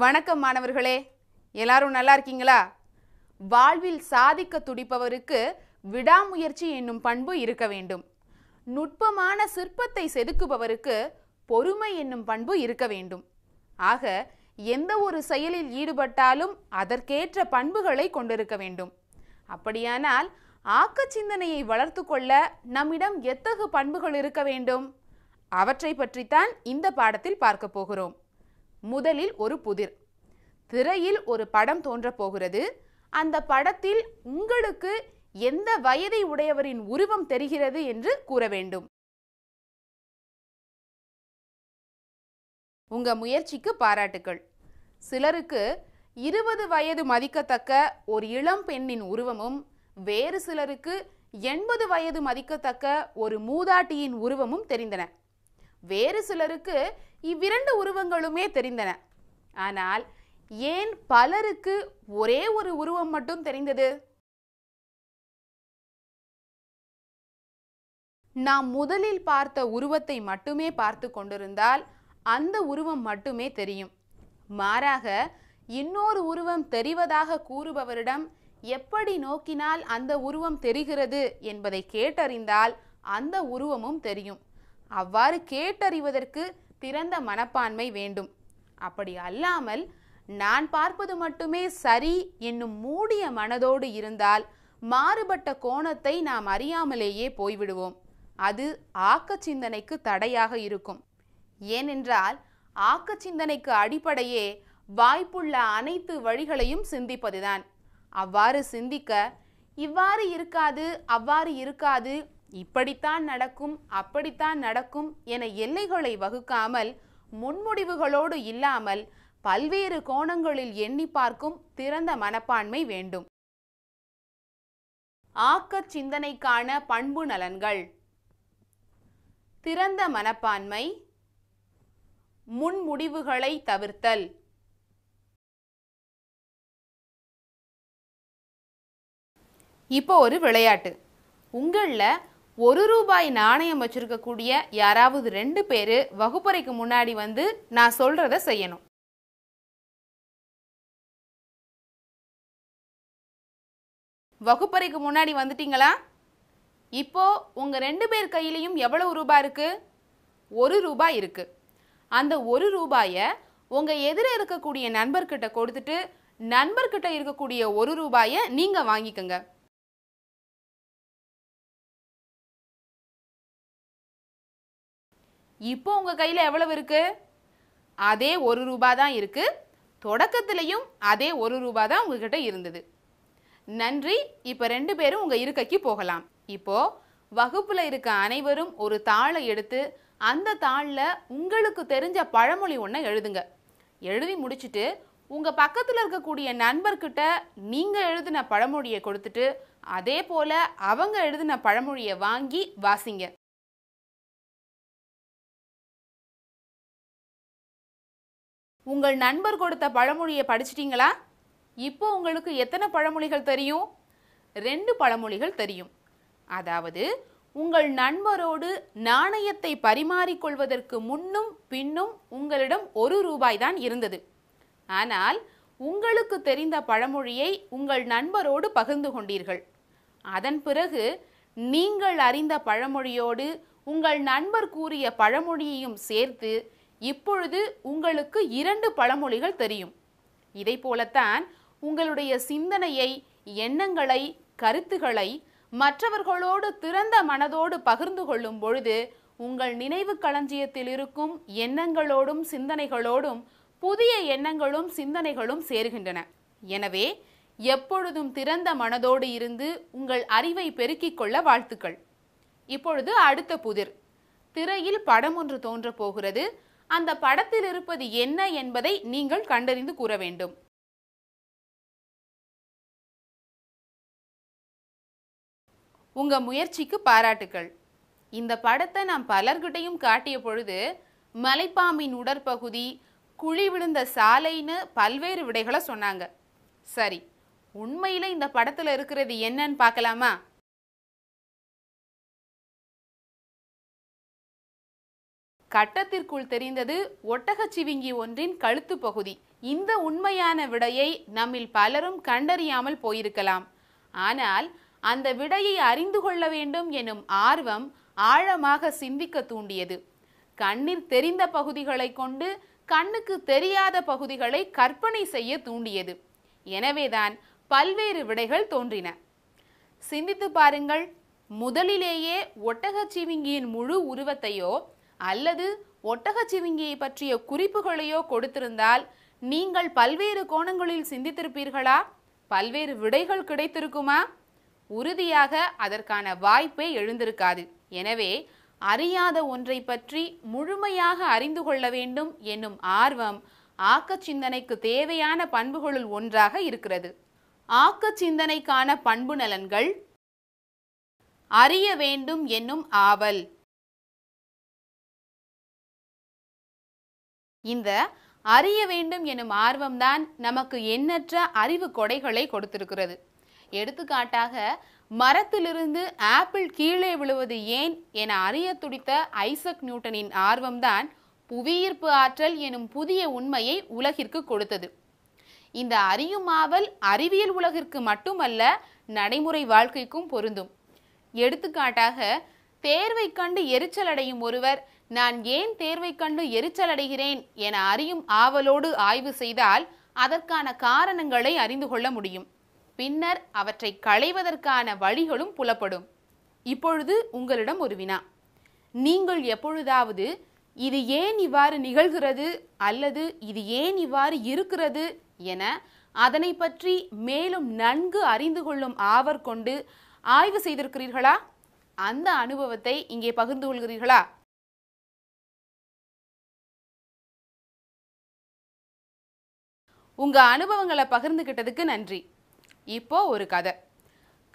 வணக்கம் மாணவர்களே எல்லாரும் நல்லா இருக்கீங்களா வாழ்வில் சாதிக்க துடிப்பவருக்கு விடாமுயற்சி என்னும் பண்பு இருக்க வேண்டும் நுட்பமான சிற்பத்தை செதுக்குபவருக்கு பொறுமை என்னும் பண்பு இருக்க வேண்டும் ஆக எந்த ஒரு செயலில் ஈடுபட்டாலும் அதற்கேற்ற பண்புகளை கொண்டிருக்க வேண்டும் அப்படியானால் ஆக்க சிந்தனையை வளர்த்து கொள்ள நம்மிடம் எத்தகு பண்புகள் இருக்க வேண்டும் அவற்றை பற்றித்தான் இந்த பாடத்தில் பார்க்க போகிறோம் முதலில் ஒரு புதிர் திரையில் ஒரு படம் தோன்ற போகிறது அந்த படத்தில் உங்களுக்கு எந்த வயதை உடையவரின் உருவம் தெரிகிறது என்று கூற வேண்டும் உங்க முயற்சிக்கு பாராட்டுக்கள் சிலருக்கு இருபது வயது மதிக்கத்தக்க ஒரு இளம் பெண்ணின் உருவமும் வேறு சிலருக்கு எண்பது வயது மதிக்கத்தக்க ஒரு மூதாட்டியின் உருவமும் தெரிந்தன வேறு சிலருக்கு இவ்விரண்டு உருவங்களுமே தெரிந்தன ஆனால் ஏன் பலருக்கு ஒரே ஒரு உருவம் மட்டும் தெரிந்தது நாம் முதலில் பார்த்த உருவத்தை மட்டுமே பார்த்து கொண்டிருந்தால் அந்த உருவம் மட்டுமே தெரியும் மாறாக இன்னொரு உருவம் தெரிவதாக கூறுபவரிடம் எப்படி நோக்கினால் அந்த உருவம் தெரிகிறது என்பதை கேட்டறிந்தால் அந்த உருவமும் தெரியும் அவ்வாறு கேட்டறிவதற்கு திறந்த மனப்பான்மை வேண்டும் அப்படி அல்லாமல் நான் பார்ப்பது மட்டுமே சரி என்னும் மூடிய மனதோடு இருந்தால் மாறுபட்ட கோணத்தை நாம் அறியாமலேயே போய்விடுவோம் அது ஆக்க சிந்தனைக்கு தடையாக இருக்கும் ஏனென்றால் ஆக்க சிந்தனைக்கு அடிப்படையே வாய்ப்புள்ள அனைத்து வழிகளையும் சிந்திப்பதுதான் அவ்வாறு சிந்திக்க இவ்வாறு இருக்காது அவ்வாறு இருக்காது இப்படித்தான் நடக்கும் அப்படித்தான் நடக்கும் என எல்லைகளை வகுக்காமல் முன்முடிவுகளோடு இல்லாமல் பல்வேறு கோணங்களில் எண்ணி பார்க்கும் திறந்த மனப்பான்மை வேண்டும் ஆக்க சிந்தனைக்கான பண்பு நலன்கள் திறந்த மனப்பான்மை முன்முடிவுகளை தவிர்த்தல் இப்போ ஒரு விளையாட்டு உங்களில் ஒரு ரூபாய் நாணயம் வச்சிருக்கக்கூடிய யாராவது ரெண்டு பேர் வகுப்பறைக்கு முன்னாடி வந்து நான் சொல்கிறத செய்யணும் வகுப்பறைக்கு முன்னாடி வந்துட்டீங்களா இப்போ உங்கள் ரெண்டு பேர் கையிலையும் எவ்வளவு ரூபாய் இருக்குது ஒரு ரூபாய் இருக்குது அந்த ஒரு ரூபாயை உங்கள் எதிர இருக்கக்கூடிய நண்பர்கிட்ட கொடுத்துட்டு நண்பர்கிட்ட இருக்கக்கூடிய ஒரு ரூபாயை நீங்கள் வாங்கிக்கோங்க இப்போ உங்கள் கையில் எவ்வளவு இருக்குது அதே ஒரு ரூபா தான் இருக்குது தொடக்கத்துலேயும் அதே ஒரு ரூபா தான் உங்ககிட்ட இருந்தது நன்றி இப்போ ரெண்டு பேரும் உங்கள் இருக்கைக்கு போகலாம் இப்போது வகுப்பில் இருக்க அனைவரும் ஒரு தாளை எடுத்து அந்த தாளில் உங்களுக்கு தெரிஞ்ச பழமொழி ஒன்றை எழுதுங்க எழுதி முடிச்சுட்டு உங்கள் பக்கத்தில் இருக்கக்கூடிய நண்பர்கிட்ட நீங்கள் எழுதின பழமொழியை கொடுத்துட்டு அதே போல் அவங்க எழுதின பழமொழியை வாங்கி வாசிங்க உங்கள் நண்பர் கொடுத்த பழமொழியை படிச்சிட்டிங்களா இப்போ உங்களுக்கு எத்தனை பழமொழிகள் தெரியும் ரெண்டு பழமொழிகள் தெரியும் அதாவது உங்கள் நண்பரோடு நாணயத்தை பரிமாறிக்கொள்வதற்கு முன்னும் பின்னும் உங்களிடம் ஒரு ரூபாய் தான் இருந்தது ஆனால் உங்களுக்கு தெரிந்த பழமொழியை உங்கள் நண்பரோடு பகிர்ந்து கொண்டீர்கள் அதன் பிறகு நீங்கள் அறிந்த பழமொழியோடு உங்கள் நண்பர் கூறிய பழமொழியையும் சேர்த்து இப்பொழுது உங்களுக்கு இரண்டு பழமொழிகள் தெரியும் இதை போலத்தான் உங்களுடைய சிந்தனையை எண்ணங்களை கருத்துகளை மற்றவர்களோடு திறந்த மனதோடு பகிர்ந்து கொள்ளும் பொழுது உங்கள் நினைவு களஞ்சியத்தில் இருக்கும் எண்ணங்களோடும் சிந்தனைகளோடும் புதிய எண்ணங்களும் சிந்தனைகளும் சேர்கின்றன எனவே எப்பொழுதும் திறந்த மனதோடு இருந்து உங்கள் அறிவை பெருக்கிக் கொள்ள வாழ்த்துக்கள் இப்பொழுது அடுத்த புதிர் திரையில் படம் ஒன்று தோன்ற போகிறது அந்த படத்தில் இருப்பது என்ன என்பதை நீங்கள் கண்டறிந்து கூற வேண்டும் உங்க முயற்சிக்கு பாராட்டுக்கள் இந்த படத்தை நாம் பலர்கிட்டையும் காட்டிய பொழுது மலைப்பாம்பின் உடற்பகுதி குழி விழுந்த சாலைன்னு பல்வேறு விடைகளை சொன்னாங்க சரி உண்மையில் இந்த படத்தில் இருக்கிறது என்னன்னு பார்க்கலாமா கட்டத்திற்குள் தெரிந்தது ஒட்டகச் சிவிங்கி ஒன்றின் கழுத்து பகுதி இந்த உண்மையான விடையை நம்மில் பலரும் கண்டறியாமல் போயிருக்கலாம் ஆனால் அந்த விடையை அறிந்து கொள்ள வேண்டும் எனும் ஆர்வம் ஆழமாக சிந்திக்க தூண்டியது கண்ணில் தெரிந்த பகுதிகளை கொண்டு கண்ணுக்கு தெரியாத பகுதிகளை கற்பனை செய்ய தூண்டியது எனவேதான் பல்வேறு விடைகள் தோன்றின சிந்தித்து பாருங்கள் முதலிலேயே ஒட்டகச்சிவிங்கியின் முழு உருவத்தையோ அல்லது ஒட்டகச்சிவிங்கியை பற்றிய குறிப்புகளையோ கொடுத்திருந்தால் நீங்கள் பல்வேறு கோணங்களில் சிந்தித்திருப்பீர்களா பல்வேறு விடைகள் கிடைத்திருக்குமா உறுதியாக அதற்கான வாய்ப்பே எழுந்திருக்காது எனவே அறியாத ஒன்றை பற்றி முழுமையாக அறிந்து கொள்ள வேண்டும் என்னும் ஆர்வம் ஆக்க சிந்தனைக்கு தேவையான பண்புகளுள் ஒன்றாக இருக்கிறது ஆக்க சிந்தனைக்கான பண்பு நலன்கள் அறிய வேண்டும் என்னும் ஆவல் இந்த அறிய வேண்டும் எனும் ஆர்வம்தான் நமக்கு எண்ணற்ற அறிவு கொடைகளை கொடுத்திருக்கிறது எடுத்துக்காட்டாக மரத்திலிருந்து ஆப்பிள் கீழே விழுவது ஏன் என அறிய துடித்த ஐசக் நியூட்டனின் ஆர்வம்தான் புவியீர்ப்பு ஆற்றல் எனும் புதிய உண்மையை உலகிற்கு கொடுத்தது இந்த அறியும் ஆவல் அறிவியல் உலகிற்கு மட்டுமல்ல நடைமுறை வாழ்க்கைக்கும் பொருந்தும் எடுத்துக்காட்டாக தேர்வை கண்டு எரிச்சல் அடையும் ஒருவர் நான் ஏன் தேர்வை கண்டு எரிச்சல் அடைகிறேன் என அறியும் ஆவலோடு ஆய்வு செய்தால் அதற்கான காரணங்களை அறிந்து கொள்ள முடியும் பின்னர் அவற்றை களைவதற்கான வழிகளும் புலப்படும் இப்பொழுது உங்களிடம் ஒரு வினா நீங்கள் எப்பொழுதாவது இது ஏன் இவ்வாறு நிகழ்கிறது அல்லது இது ஏன் இவ்வாறு இருக்கிறது என அதனை பற்றி மேலும் நன்கு அறிந்து கொள்ளும் ஆவர் கொண்டு ஆய்வு செய்திருக்கிறீர்களா அந்த அனுபவத்தை இங்கே பகிர்ந்து கொள்கிறீர்களா உங்கள் அனுபவங்களை பகிர்ந்துக்கிட்டதுக்கு நன்றி இப்போ ஒரு கதை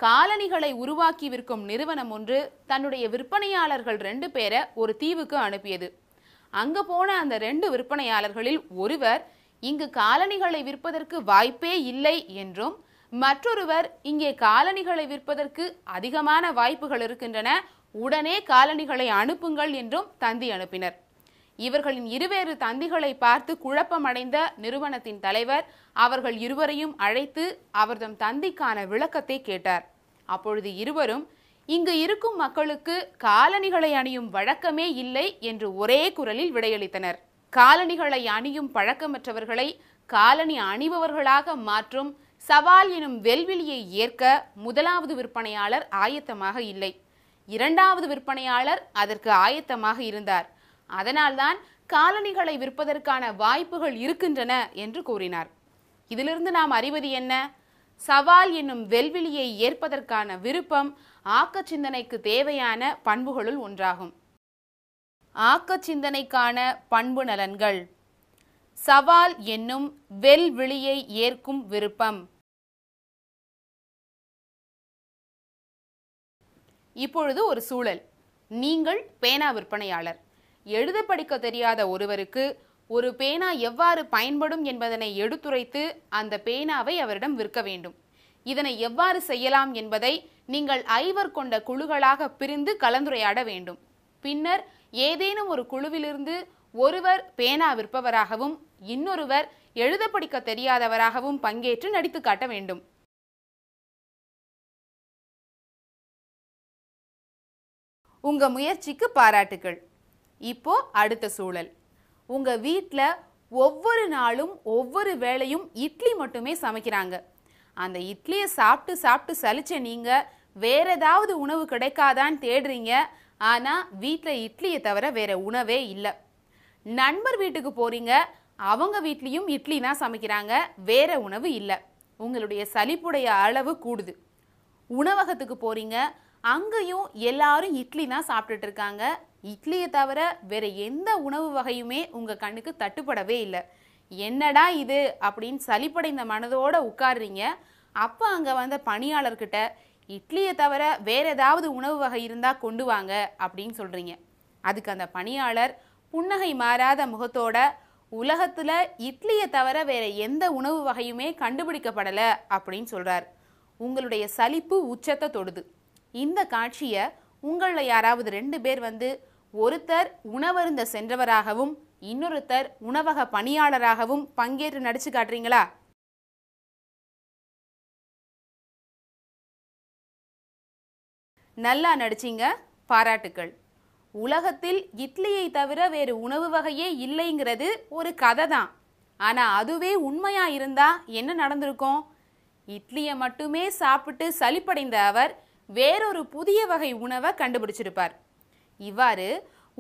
காலணிகளை உருவாக்கி விற்கும் நிறுவனம் ஒன்று தன்னுடைய விற்பனையாளர்கள் ரெண்டு பேரை ஒரு தீவுக்கு அனுப்பியது அங்கே போன அந்த ரெண்டு விற்பனையாளர்களில் ஒருவர் இங்கு காலணிகளை விற்பதற்கு வாய்ப்பே இல்லை என்றும் மற்றொருவர் இங்கே காலணிகளை விற்பதற்கு அதிகமான வாய்ப்புகள் இருக்கின்றன உடனே காலணிகளை அனுப்புங்கள் என்றும் தந்தி அனுப்பினர் இவர்களின் இருவேறு தந்திகளை பார்த்து குழப்பமடைந்த நிறுவனத்தின் தலைவர் அவர்கள் இருவரையும் அழைத்து அவர்தம் தந்திக்கான விளக்கத்தை கேட்டார் அப்பொழுது இருவரும் இங்கு இருக்கும் மக்களுக்கு காலணிகளை அணியும் வழக்கமே இல்லை என்று ஒரே குரலில் விடையளித்தனர் காலணிகளை அணியும் பழக்கமற்றவர்களை காலணி அணிபவர்களாக மாற்றும் சவால் எனும் வெல்வெளியை ஏற்க முதலாவது விற்பனையாளர் ஆயத்தமாக இல்லை இரண்டாவது விற்பனையாளர் அதற்கு ஆயத்தமாக இருந்தார் அதனால்தான் காலணிகளை விற்பதற்கான வாய்ப்புகள் இருக்கின்றன என்று கூறினார் இதிலிருந்து நாம் அறிவது என்ன சவால் என்னும் வெல்வெளியை ஏற்பதற்கான விருப்பம் ஆக்க சிந்தனைக்கு தேவையான பண்புகளுள் ஒன்றாகும் ஆக்க சிந்தனைக்கான பண்பு நலன்கள் சவால் என்னும் வெல்விழியை ஏற்கும் விருப்பம் இப்பொழுது ஒரு சூழல் நீங்கள் பேனா விற்பனையாளர் எழுத படிக்க தெரியாத ஒருவருக்கு ஒரு பேனா எவ்வாறு பயன்படும் என்பதனை எடுத்துரைத்து அந்த பேனாவை அவரிடம் விற்க வேண்டும் இதனை எவ்வாறு செய்யலாம் என்பதை நீங்கள் ஐவர் கொண்ட குழுகளாக பிரிந்து கலந்துரையாட வேண்டும் பின்னர் ஏதேனும் ஒரு குழுவிலிருந்து ஒருவர் பேனா விற்பவராகவும் இன்னொருவர் எழுத படிக்க தெரியாதவராகவும் பங்கேற்று நடித்து காட்ட வேண்டும் உங்க முயற்சிக்கு பாராட்டுகள் இப்போ அடுத்த சூழல் உங்கள் வீட்டில் ஒவ்வொரு நாளும் ஒவ்வொரு வேளையும் இட்லி மட்டுமே சமைக்கிறாங்க அந்த இட்லியை சாப்பிட்டு சாப்பிட்டு சலிச்ச நீங்கள் வேற ஏதாவது உணவு கிடைக்காதான்னு தேடுறீங்க ஆனால் வீட்டில் இட்லியை தவிர வேற உணவே இல்லை நண்பர் வீட்டுக்கு போகிறீங்க அவங்க வீட்லேயும் இட்லி தான் சமைக்கிறாங்க வேற உணவு இல்லை உங்களுடைய சலிப்புடைய அளவு கூடுது உணவகத்துக்கு போகிறீங்க அங்கேயும் எல்லாரும் இட்லி தான் சாப்பிட்டுட்டு இருக்காங்க இட்லியை தவிர வேறு எந்த உணவு வகையுமே உங்கள் கண்ணுக்கு தட்டுப்படவே இல்லை என்னடா இது அப்படின்னு சளிப்படைந்த மனதோடு உட்காடுறீங்க அப்போ அங்கே வந்த பணியாளர்கிட்ட இட்லியை தவிர வேறு ஏதாவது உணவு வகை இருந்தால் கொண்டு வாங்க அப்படின்னு சொல்கிறீங்க அதுக்கு அந்த பணியாளர் புன்னகை மாறாத முகத்தோட உலகத்தில் இட்லியை தவிர வேறு எந்த உணவு வகையுமே கண்டுபிடிக்கப்படலை அப்படின்னு சொல்கிறார் உங்களுடைய சலிப்பு உச்சத்தை தொடுது இந்த காட்சியை உங்களில் யாராவது ரெண்டு பேர் வந்து ஒருத்தர் உணவருந்த சென்றவராகவும் இன்னொருத்தர் உணவக பணியாளராகவும் பங்கேற்று நடிச்சு காட்டுறீங்களா நல்லா நடிச்சிங்க பாராட்டுக்கள் உலகத்தில் இட்லியை தவிர வேறு உணவு வகையே இல்லைங்கிறது ஒரு கதை தான் ஆனால் அதுவே உண்மையாக இருந்தால் என்ன நடந்திருக்கும் இட்லியை மட்டுமே சாப்பிட்டு சலிப்படைந்த அவர் வேறொரு புதிய வகை உணவை கண்டுபிடிச்சிருப்பார் இவ்வாறு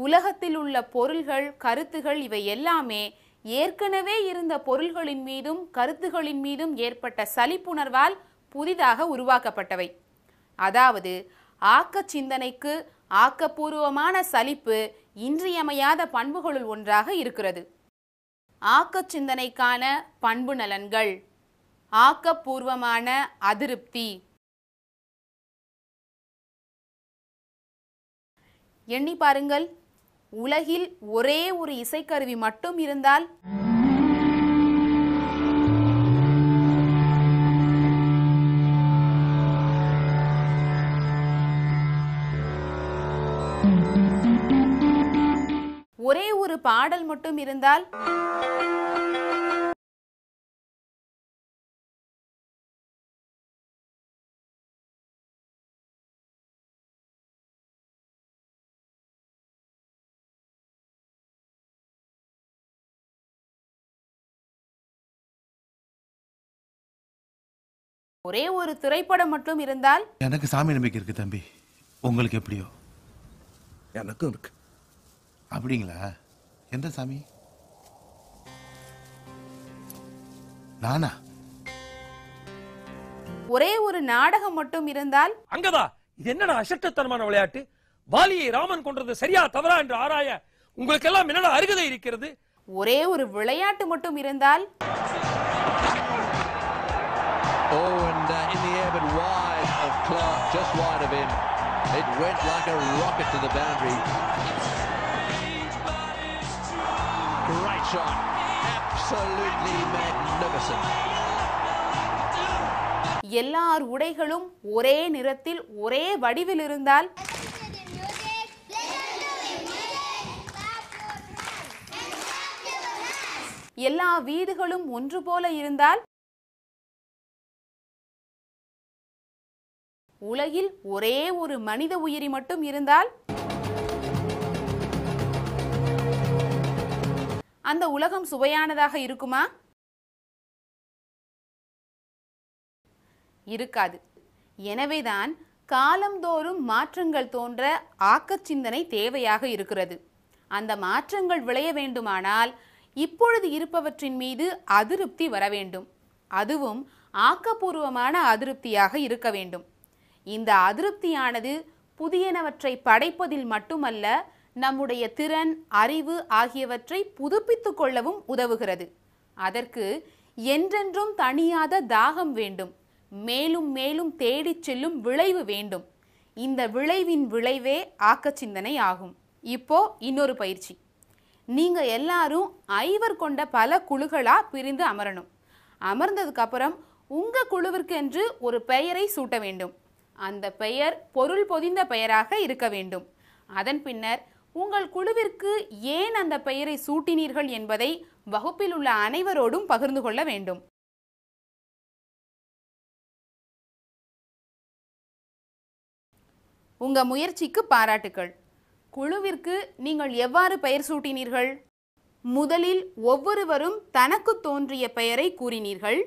உலகத்தில் உள்ள பொருள்கள் கருத்துகள் இவை எல்லாமே ஏற்கனவே இருந்த பொருள்களின் மீதும் கருத்துகளின் மீதும் ஏற்பட்ட சலிப்புணர்வால் புதிதாக உருவாக்கப்பட்டவை அதாவது ஆக்க சிந்தனைக்கு ஆக்கப்பூர்வமான சலிப்பு இன்றியமையாத பண்புகளுள் ஒன்றாக இருக்கிறது ஆக்க சிந்தனைக்கான பண்பு நலன்கள் ஆக்கப்பூர்வமான அதிருப்தி எண்ணி பாருங்கள் உலகில் ஒரே ஒரு இசைக்கருவி மட்டும் இருந்தால் ஒரே ஒரு பாடல் மட்டும் இருந்தால் ஒரே ஒரு திரைப்படம் மட்டும் இருந்தால் எனக்கு சாமி நம்பிக்கை இருக்கு தம்பி உங்களுக்கு எப்படியோ எனக்கும் இருக்கு அப்படிங்களா எந்த சாமி நானா ஒரே ஒரு நாடகம் மட்டும் இருந்தால் அங்கதா இது என்னடா அசட்டத்தனமான விளையாட்டு வாலியை ராமன் கொன்றது சரியா தவறா என்று ஆராய உங்களுக்கு எல்லாம் என்னடா அருகதை இருக்கிறது ஒரே ஒரு விளையாட்டு மட்டும் இருந்தால் ஓ Clark just wide of him. It went like a rocket to the boundary. Great shot. Absolutely magnificent. எல்லார் உடைகளும் ஒரே நிறத்தில் ஒரே வடிவில் இருந்தால் எல்லா வீடுகளும் ஒன்று போல இருந்தால் உலகில் ஒரே ஒரு மனித உயிரி மட்டும் இருந்தால் அந்த உலகம் சுவையானதாக இருக்குமா இருக்காது எனவேதான் காலந்தோறும் மாற்றங்கள் தோன்ற ஆக்கச்சிந்தனை தேவையாக இருக்கிறது அந்த மாற்றங்கள் விளைய வேண்டுமானால் இப்பொழுது இருப்பவற்றின் மீது அதிருப்தி வர வேண்டும் அதுவும் ஆக்கப்பூர்வமான அதிருப்தியாக இருக்க வேண்டும் இந்த அதிருப்தியானது புதியனவற்றை படைப்பதில் மட்டுமல்ல நம்முடைய திறன் அறிவு ஆகியவற்றை புதுப்பித்து கொள்ளவும் உதவுகிறது அதற்கு என்றென்றும் தணியாத தாகம் வேண்டும் மேலும் மேலும் தேடிச் செல்லும் விளைவு வேண்டும் இந்த விளைவின் விளைவே ஆக்க சிந்தனை ஆகும் இப்போ இன்னொரு பயிற்சி நீங்க எல்லாரும் ஐவர் கொண்ட பல குழுகளா பிரிந்து அமரணும் அமர்ந்ததுக்கு அப்புறம் உங்க குழுவிற்கென்று ஒரு பெயரை சூட்ட வேண்டும் அந்த பெயர் பொருள் பொதிந்த பெயராக இருக்க வேண்டும் அதன் பின்னர் உங்கள் குழுவிற்கு ஏன் அந்த பெயரை சூட்டினீர்கள் என்பதை வகுப்பில் உள்ள அனைவரோடும் பகிர்ந்து கொள்ள வேண்டும் உங்க முயற்சிக்கு பாராட்டுக்கள் குழுவிற்கு நீங்கள் எவ்வாறு பெயர் சூட்டினீர்கள் முதலில் ஒவ்வொருவரும் தனக்கு தோன்றிய பெயரை கூறினீர்கள்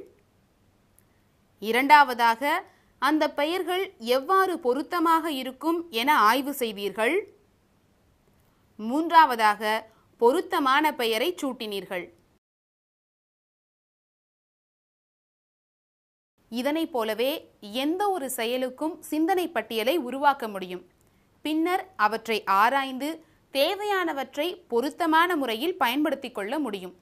இரண்டாவதாக அந்த பெயர்கள் எவ்வாறு பொருத்தமாக இருக்கும் என ஆய்வு செய்வீர்கள் மூன்றாவதாக பொருத்தமான பெயரை சூட்டினீர்கள் இதனைப் போலவே எந்த ஒரு செயலுக்கும் சிந்தனை பட்டியலை உருவாக்க முடியும் பின்னர் அவற்றை ஆராய்ந்து தேவையானவற்றை பொருத்தமான முறையில் பயன்படுத்தி கொள்ள முடியும்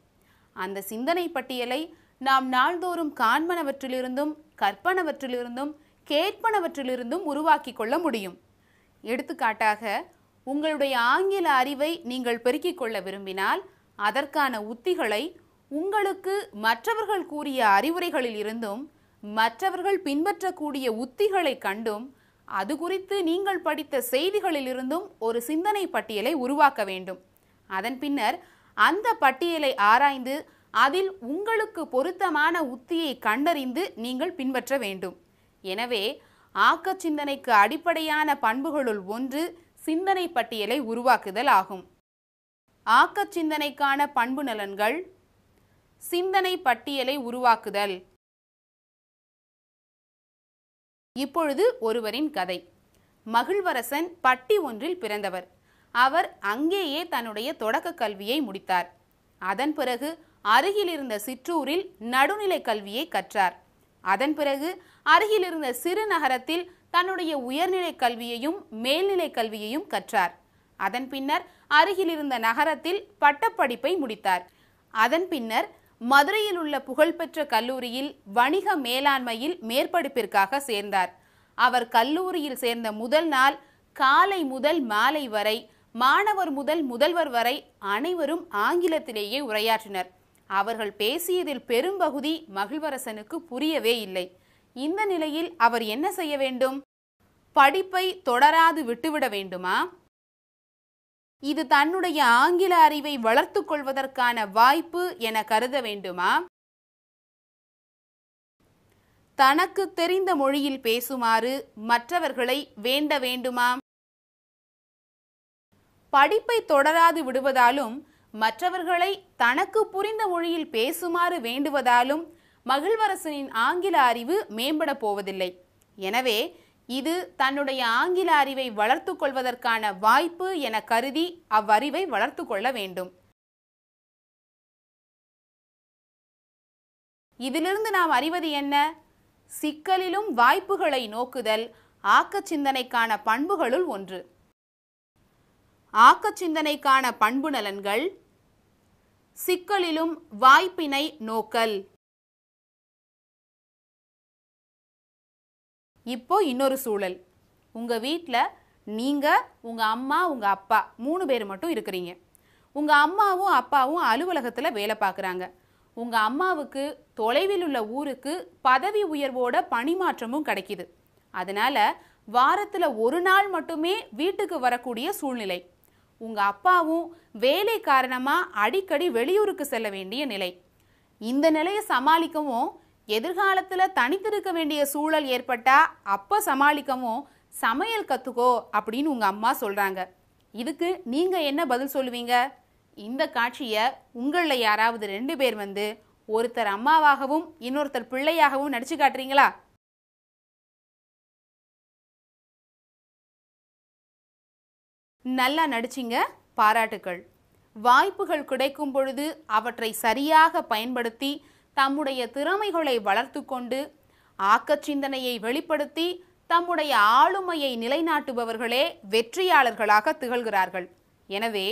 அந்த சிந்தனை பட்டியலை நாம் நாள்தோறும் காண்பனவற்றிலிருந்தும் கற்பனவற்றிலிருந்தும் கேட்பனவற்றிலிருந்தும் உருவாக்கி கொள்ள முடியும் எடுத்துக்காட்டாக உங்களுடைய ஆங்கில அறிவை நீங்கள் பெருக்கிக் கொள்ள விரும்பினால் அதற்கான உத்திகளை உங்களுக்கு மற்றவர்கள் கூறிய அறிவுரைகளில் இருந்தும் மற்றவர்கள் பின்பற்றக்கூடிய உத்திகளை கண்டும் அது குறித்து நீங்கள் படித்த செய்திகளிலிருந்தும் ஒரு சிந்தனை பட்டியலை உருவாக்க வேண்டும் அதன் பின்னர் அந்த பட்டியலை ஆராய்ந்து அதில் உங்களுக்கு பொருத்தமான உத்தியை கண்டறிந்து நீங்கள் பின்பற்ற வேண்டும் எனவே ஆக்க சிந்தனைக்கு அடிப்படையான பண்புகளுள் ஒன்று சிந்தனை பட்டியலை உருவாக்குதல் ஆகும் ஆக்க சிந்தனைக்கான பண்பு நலன்கள் சிந்தனை பட்டியலை உருவாக்குதல் இப்பொழுது ஒருவரின் கதை மகிழ்வரசன் பட்டி ஒன்றில் பிறந்தவர் அவர் அங்கேயே தன்னுடைய தொடக்க கல்வியை முடித்தார் அதன் பிறகு அருகிலிருந்த சிற்றூரில் நடுநிலை கல்வியை கற்றார் அதன் பிறகு அருகில் இருந்த சிறு நகரத்தில் தன்னுடைய உயர்நிலை கல்வியையும் மேல்நிலை கல்வியையும் கற்றார் அதன் பின்னர் அருகில் இருந்த நகரத்தில் பட்டப்படிப்பை முடித்தார் அதன் பின்னர் மதுரையில் உள்ள புகழ்பெற்ற கல்லூரியில் வணிக மேலாண்மையில் மேற்படிப்பிற்காக சேர்ந்தார் அவர் கல்லூரியில் சேர்ந்த முதல் நாள் காலை முதல் மாலை வரை மாணவர் முதல் முதல்வர் வரை அனைவரும் ஆங்கிலத்திலேயே உரையாற்றினர் அவர்கள் பேசியதில் பெரும்பகுதி மகிழ்வரசனுக்கு புரியவே இல்லை இந்த நிலையில் அவர் என்ன செய்ய வேண்டும் படிப்பை தொடராது விட்டுவிட வேண்டுமா இது தன்னுடைய ஆங்கில அறிவை வளர்த்துக் கொள்வதற்கான வாய்ப்பு என கருத வேண்டுமா தனக்கு தெரிந்த மொழியில் பேசுமாறு மற்றவர்களை வேண்ட வேண்டுமா படிப்பை தொடராது விடுவதாலும் மற்றவர்களை தனக்கு புரிந்த மொழியில் பேசுமாறு வேண்டுவதாலும் மகிழ்வரசனின் ஆங்கில அறிவு மேம்பட போவதில்லை எனவே இது தன்னுடைய ஆங்கில அறிவை வளர்த்து கொள்வதற்கான வாய்ப்பு என கருதி அவ்வறிவை வளர்த்து கொள்ள வேண்டும் இதிலிருந்து நாம் அறிவது என்ன சிக்கலிலும் வாய்ப்புகளை நோக்குதல் ஆக்க சிந்தனைக்கான பண்புகளுள் ஒன்று ஆக்க சிந்தனைக்கான பண்பு நலன்கள் சிக்கலிலும் வாய்ப்பினை நோக்கல் இப்போ இன்னொரு சூழல் உங்கள் வீட்டில் நீங்கள் உங்கள் அம்மா உங்கள் அப்பா மூணு பேர் மட்டும் இருக்கிறீங்க உங்கள் அம்மாவும் அப்பாவும் அலுவலகத்தில் வேலை பார்க்குறாங்க உங்கள் அம்மாவுக்கு தொலைவில் உள்ள ஊருக்கு பதவி உயர்வோட பணிமாற்றமும் கிடைக்கிது அதனால் வாரத்தில் ஒரு நாள் மட்டுமே வீட்டுக்கு வரக்கூடிய சூழ்நிலை உங்கள் அப்பாவும் வேலை காரணமாக அடிக்கடி வெளியூருக்கு செல்ல வேண்டிய நிலை இந்த நிலையை சமாளிக்கவும் எதிர்காலத்தில் தனித்திருக்க வேண்டிய சூழல் ஏற்பட்டால் அப்போ சமாளிக்கவும் சமையல் கற்றுக்கோ அப்படின்னு உங்கள் அம்மா சொல்கிறாங்க இதுக்கு நீங்கள் என்ன பதில் சொல்லுவீங்க இந்த காட்சியை உங்களில் யாராவது ரெண்டு பேர் வந்து ஒருத்தர் அம்மாவாகவும் இன்னொருத்தர் பிள்ளையாகவும் நடிச்சு காட்டுறீங்களா நல்லா நடிச்சிங்க பாராட்டுக்கள் வாய்ப்புகள் கிடைக்கும் பொழுது அவற்றை சரியாக பயன்படுத்தி தம்முடைய திறமைகளை வளர்த்து கொண்டு ஆக்கச் சிந்தனையை வெளிப்படுத்தி தம்முடைய ஆளுமையை நிலைநாட்டுபவர்களே வெற்றியாளர்களாக திகழ்கிறார்கள் எனவே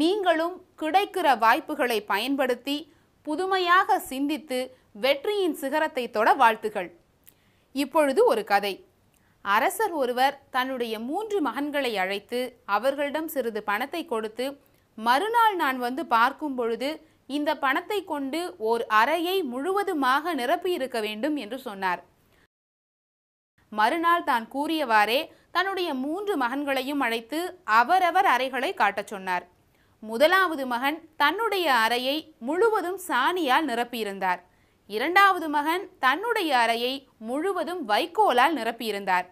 நீங்களும் கிடைக்கிற வாய்ப்புகளை பயன்படுத்தி புதுமையாக சிந்தித்து வெற்றியின் சிகரத்தை தொட வாழ்த்துகள் இப்பொழுது ஒரு கதை அரசர் ஒருவர் தன்னுடைய மூன்று மகன்களை அழைத்து அவர்களிடம் சிறிது பணத்தை கொடுத்து மறுநாள் நான் வந்து பார்க்கும் பொழுது இந்த பணத்தை கொண்டு ஓர் அறையை முழுவதுமாக நிரப்பியிருக்க வேண்டும் என்று சொன்னார் மறுநாள் தான் கூறியவாறே தன்னுடைய மூன்று மகன்களையும் அழைத்து அவரவர் அறைகளை காட்டச் சொன்னார் முதலாவது மகன் தன்னுடைய அறையை முழுவதும் சாணியால் நிரப்பியிருந்தார் இரண்டாவது மகன் தன்னுடைய அறையை முழுவதும் வைக்கோலால் நிரப்பியிருந்தார்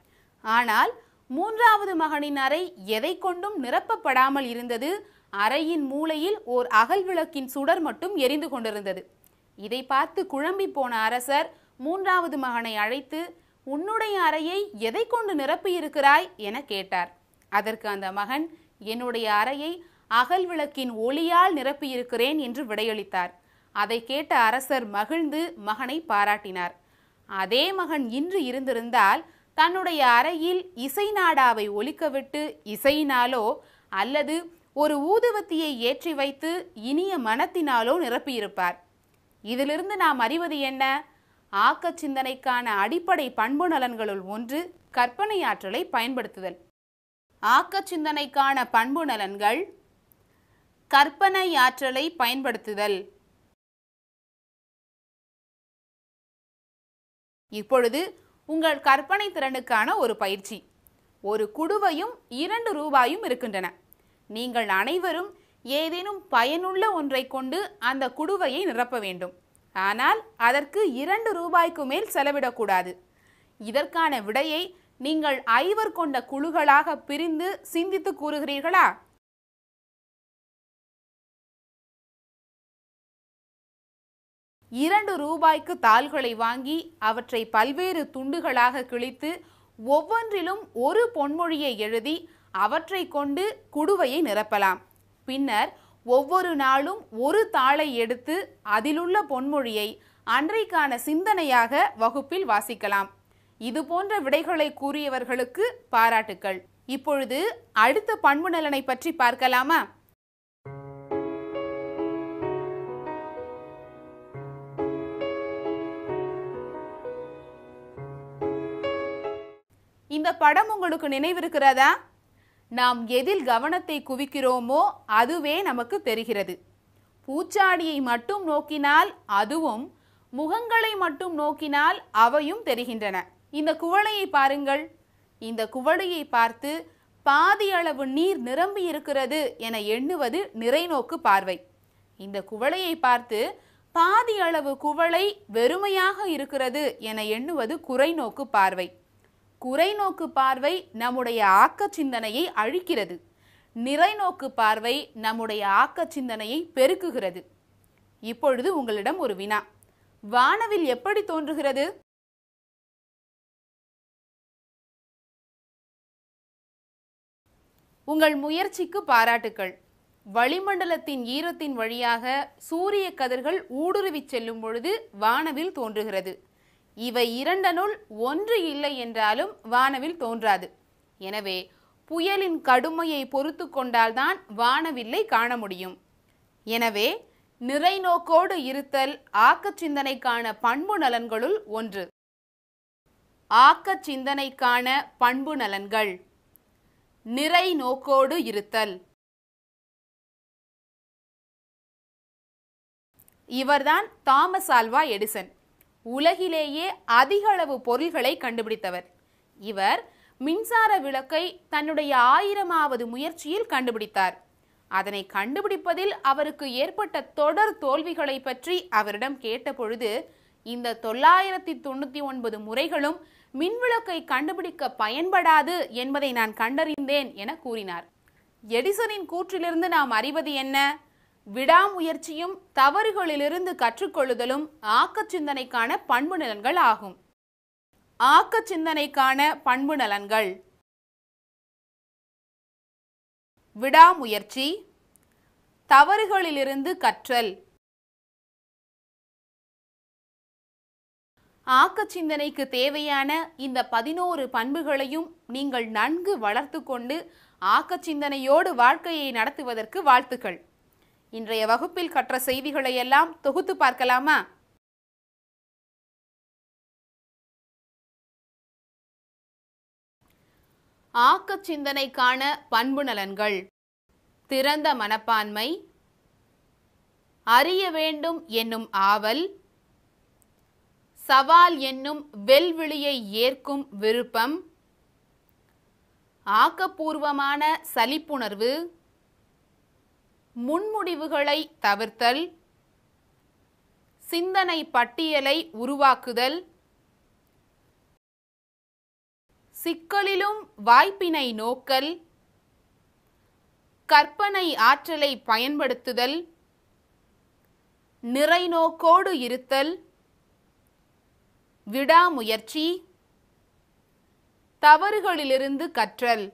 ஆனால் மூன்றாவது மகனின் அறை எதை கொண்டும் நிரப்பப்படாமல் இருந்தது அறையின் மூலையில் ஓர் அகல் விளக்கின் சுடர் மட்டும் எரிந்து கொண்டிருந்தது இதை பார்த்து குழம்பி போன அரசர் மூன்றாவது மகனை அழைத்து உன்னுடைய அறையை எதை கொண்டு நிரப்பியிருக்கிறாய் என கேட்டார் அதற்கு அந்த மகன் என்னுடைய அறையை அகல் விளக்கின் ஒளியால் நிரப்பியிருக்கிறேன் என்று விடையளித்தார் அதை கேட்ட அரசர் மகிழ்ந்து மகனை பாராட்டினார் அதே மகன் இன்று இருந்திருந்தால் தன்னுடைய அறையில் இசை நாடாவை ஒலிக்கவிட்டு இசையினாலோ அல்லது ஒரு ஊதுவத்தியை ஏற்றி வைத்து இனிய மனத்தினாலோ நிரப்பியிருப்பார் இதிலிருந்து நாம் அறிவது என்ன ஆக்க சிந்தனைக்கான அடிப்படை பண்பு நலன்களுள் ஒன்று கற்பனை ஆற்றலை பயன்படுத்துதல் ஆக்க சிந்தனைக்கான பண்பு நலன்கள் கற்பனை ஆற்றலை பயன்படுத்துதல் இப்பொழுது உங்கள் கற்பனை திறனுக்கான ஒரு பயிற்சி ஒரு குடுவையும் இரண்டு ரூபாயும் இருக்கின்றன நீங்கள் அனைவரும் ஏதேனும் பயனுள்ள ஒன்றை கொண்டு அந்த குடுவையை நிரப்ப வேண்டும் ஆனால் அதற்கு இரண்டு ரூபாய்க்கு மேல் செலவிடக்கூடாது இதற்கான விடையை நீங்கள் ஐவர் கொண்ட குழுகளாக பிரிந்து சிந்தித்து கூறுகிறீர்களா இரண்டு ரூபாய்க்கு தாள்களை வாங்கி அவற்றை பல்வேறு துண்டுகளாக கிழித்து ஒவ்வொன்றிலும் ஒரு பொன்மொழியை எழுதி அவற்றை கொண்டு குடுவையை நிரப்பலாம் பின்னர் ஒவ்வொரு நாளும் ஒரு தாளை எடுத்து அதிலுள்ள பொன்மொழியை அன்றைக்கான சிந்தனையாக வகுப்பில் வாசிக்கலாம் இது போன்ற விடைகளை கூறியவர்களுக்கு பாராட்டுக்கள் இப்பொழுது அடுத்த பண்பு நலனை பற்றி பார்க்கலாமா இந்த படம் உங்களுக்கு நினைவிருக்கிறதா நாம் எதில் கவனத்தை குவிக்கிறோமோ அதுவே நமக்கு தெரிகிறது பூச்சாடியை மட்டும் நோக்கினால் அதுவும் முகங்களை மட்டும் நோக்கினால் அவையும் தெரிகின்றன இந்த குவளையை பாருங்கள் இந்த குவளையை பார்த்து பாதி அளவு நீர் நிரம்பி இருக்கிறது என எண்ணுவது நிறைநோக்கு பார்வை இந்த குவளையை பார்த்து பாதி அளவு குவளை வெறுமையாக இருக்கிறது என எண்ணுவது குறைநோக்கு பார்வை குறைநோக்கு பார்வை நம்முடைய ஆக்க சிந்தனையை அழிக்கிறது நிறைநோக்கு பார்வை நம்முடைய ஆக்க சிந்தனையை பெருக்குகிறது இப்பொழுது உங்களிடம் ஒரு வினா வானவில் எப்படி தோன்றுகிறது உங்கள் முயற்சிக்கு பாராட்டுக்கள் வளிமண்டலத்தின் ஈரத்தின் வழியாக சூரிய கதிர்கள் ஊடுருவிச் செல்லும் பொழுது வானவில் தோன்றுகிறது இவை இரண்டனுள் ஒன்று இல்லை என்றாலும் வானவில் தோன்றாது எனவே புயலின் கடுமையை பொறுத்து கொண்டால்தான் வானவில்லை காண முடியும் எனவே நிறைநோக்கோடு இருத்தல் ஆக்கச்சிந்தனைக்கான பண்பு நலன்களுள் ஒன்று ஆக்கச் சிந்தனைக்கான பண்பு நலன்கள் நிறை நோக்கோடு இருத்தல் இவர்தான் தாமஸ் ஆல்வா எடிசன் உலகிலேயே அதிக அளவு பொருள்களை கண்டுபிடித்தவர் இவர் மின்சார விளக்கை தன்னுடைய ஆயிரமாவது முயற்சியில் கண்டுபிடித்தார் அதனை கண்டுபிடிப்பதில் அவருக்கு ஏற்பட்ட தொடர் தோல்விகளை பற்றி அவரிடம் கேட்டபொழுது இந்த தொள்ளாயிரத்தி தொண்ணூற்றி ஒன்பது முறைகளும் மின்விளக்கை கண்டுபிடிக்க பயன்படாது என்பதை நான் கண்டறிந்தேன் என கூறினார் எடிசனின் கூற்றிலிருந்து நாம் அறிவது என்ன விடாமுயற்சியும் தவறுகளிலிருந்து கற்றுக்கொள்ளுதலும் ஆக்க சிந்தனைக்கான பண்பு நலன்கள் ஆகும் ஆக்க சிந்தனைக்கான பண்பு நலன்கள் விடாமுயற்சி தவறுகளிலிருந்து கற்றல் ஆக்க சிந்தனைக்கு தேவையான இந்த பதினோரு பண்புகளையும் நீங்கள் நன்கு வளர்த்து கொண்டு ஆக்க சிந்தனையோடு வாழ்க்கையை நடத்துவதற்கு வாழ்த்துக்கள் இன்றைய வகுப்பில் கற்ற செய்திகளை எல்லாம் தொகுத்து பார்க்கலாமா ஆக்க சிந்தனைக்கான பண்பு நலன்கள் திறந்த மனப்பான்மை அறிய வேண்டும் என்னும் ஆவல் சவால் என்னும் வெல்விழியை ஏற்கும் விருப்பம் ஆக்கப்பூர்வமான சலிப்புணர்வு முன்முடிவுகளை தவிர்த்தல் சிந்தனை பட்டியலை உருவாக்குதல் சிக்கலிலும் வாய்ப்பினை நோக்கல் கற்பனை ஆற்றலை பயன்படுத்துதல் நிறைநோக்கோடு இருத்தல் விடாமுயற்சி தவறுகளிலிருந்து கற்றல்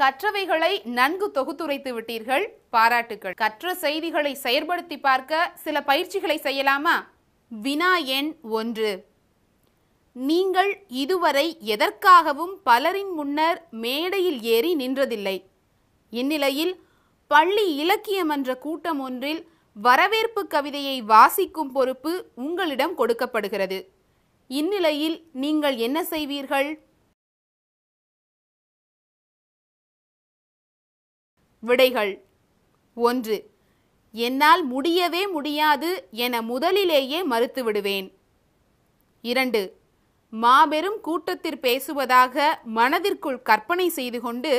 கற்றவைகளை நன்கு தொகுத்துரைத்து விட்டீர்கள் பாராட்டுக்கள் கற்ற செய்திகளை செயற்படுத்தி பார்க்க சில பயிற்சிகளை செய்யலாமா வினா எண் ஒன்று நீங்கள் இதுவரை எதற்காகவும் பலரின் முன்னர் மேடையில் ஏறி நின்றதில்லை இந்நிலையில் பள்ளி இலக்கியம் என்ற கூட்டம் ஒன்றில் வரவேற்பு கவிதையை வாசிக்கும் பொறுப்பு உங்களிடம் கொடுக்கப்படுகிறது இந்நிலையில் நீங்கள் என்ன செய்வீர்கள் விடைகள் ஒன்று என்னால் முடியவே முடியாது என முதலிலேயே மறுத்துவிடுவேன் இரண்டு மாபெரும் கூட்டத்தில் பேசுவதாக மனதிற்குள் கற்பனை செய்து கொண்டு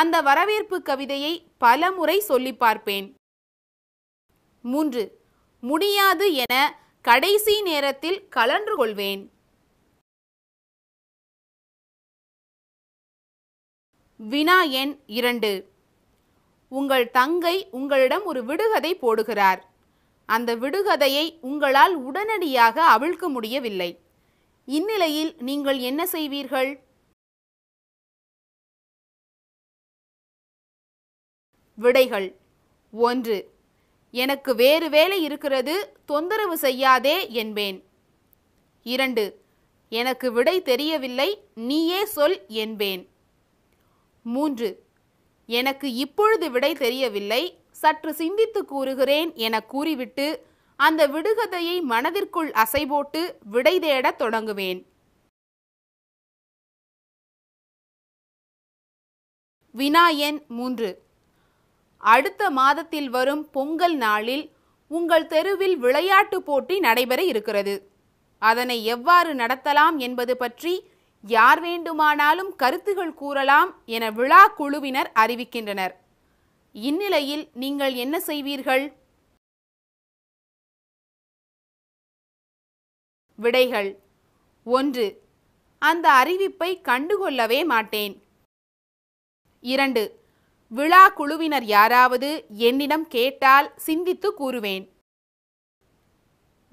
அந்த வரவேற்பு கவிதையை பலமுறை சொல்லி பார்ப்பேன் மூன்று முடியாது என கடைசி நேரத்தில் கலன்று கொள்வேன் வினா எண் இரண்டு உங்கள் தங்கை உங்களிடம் ஒரு விடுகதை போடுகிறார் அந்த விடுகதையை உங்களால் உடனடியாக அவிழ்க்க முடியவில்லை இந்நிலையில் நீங்கள் என்ன செய்வீர்கள் விடைகள் ஒன்று எனக்கு வேறு வேலை இருக்கிறது தொந்தரவு செய்யாதே என்பேன் இரண்டு எனக்கு விடை தெரியவில்லை நீயே சொல் என்பேன் மூன்று எனக்கு இப்பொழுது விடை தெரியவில்லை சற்று சிந்தித்து கூறுகிறேன் என கூறிவிட்டு அந்த விடுகதையை மனதிற்குள் அசைபோட்டு விடை தேடத் தொடங்குவேன் வினா எண் மூன்று அடுத்த மாதத்தில் வரும் பொங்கல் நாளில் உங்கள் தெருவில் விளையாட்டு போட்டி நடைபெற இருக்கிறது அதனை எவ்வாறு நடத்தலாம் என்பது பற்றி யார் வேண்டுமானாலும் கருத்துகள் கூறலாம் என விழா குழுவினர் அறிவிக்கின்றனர் இந்நிலையில் நீங்கள் என்ன செய்வீர்கள் விடைகள் ஒன்று அந்த அறிவிப்பை கண்டுகொள்ளவே மாட்டேன் இரண்டு விழா குழுவினர் யாராவது என்னிடம் கேட்டால் சிந்தித்து கூறுவேன்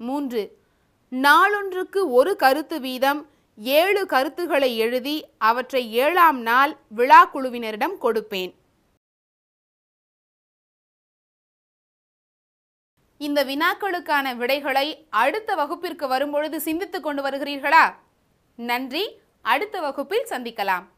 மூன்று நாளொன்றுக்கு ஒரு கருத்து வீதம் ஏழு கருத்துகளை எழுதி அவற்றை ஏழாம் நாள் விழா குழுவினரிடம் கொடுப்பேன் இந்த வினாக்களுக்கான விடைகளை அடுத்த வகுப்பிற்கு வரும்பொழுது சிந்தித்து கொண்டு வருகிறீர்களா நன்றி அடுத்த வகுப்பில் சந்திக்கலாம்